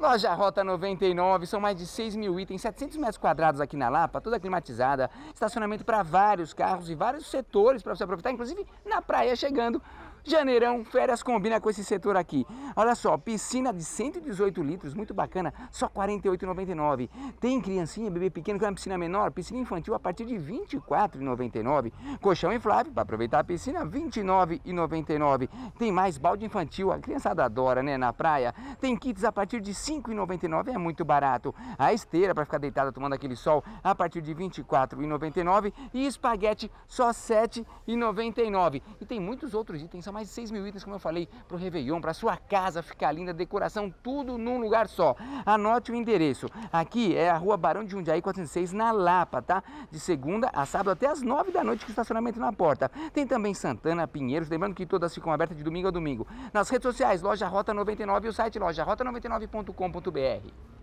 Loja Rota 99, são mais de 6 mil itens, 700 metros quadrados aqui na Lapa, toda climatizada, estacionamento para vários carros e vários setores para você aproveitar, inclusive na praia chegando. Janeirão, férias combina com esse setor aqui. Olha só, piscina de 118 litros, muito bacana, só R$ 48,99. Tem criancinha, bebê pequeno, que é uma piscina menor, piscina infantil a partir de R$ 24,99. Colchão inflável, para aproveitar a piscina, R$ 29,99. Tem mais balde infantil, a criançada adora, né, na praia. Tem kits a partir de R$ 5,99, é muito barato. A esteira, para ficar deitada tomando aquele sol, a partir de R$ 24,99. E espaguete, só R$ 7,99. E tem muitos outros itens são mais de 6 mil itens, como eu falei, para o Réveillon, para sua casa ficar linda, decoração, tudo num lugar só. Anote o endereço. Aqui é a rua Barão de Jundiaí 406, na Lapa, tá? De segunda a sábado até as 9 da noite, com estacionamento na porta. Tem também Santana, Pinheiros, lembrando que todas ficam abertas de domingo a domingo. Nas redes sociais, Loja Rota 99 e o site lojarota99.com.br.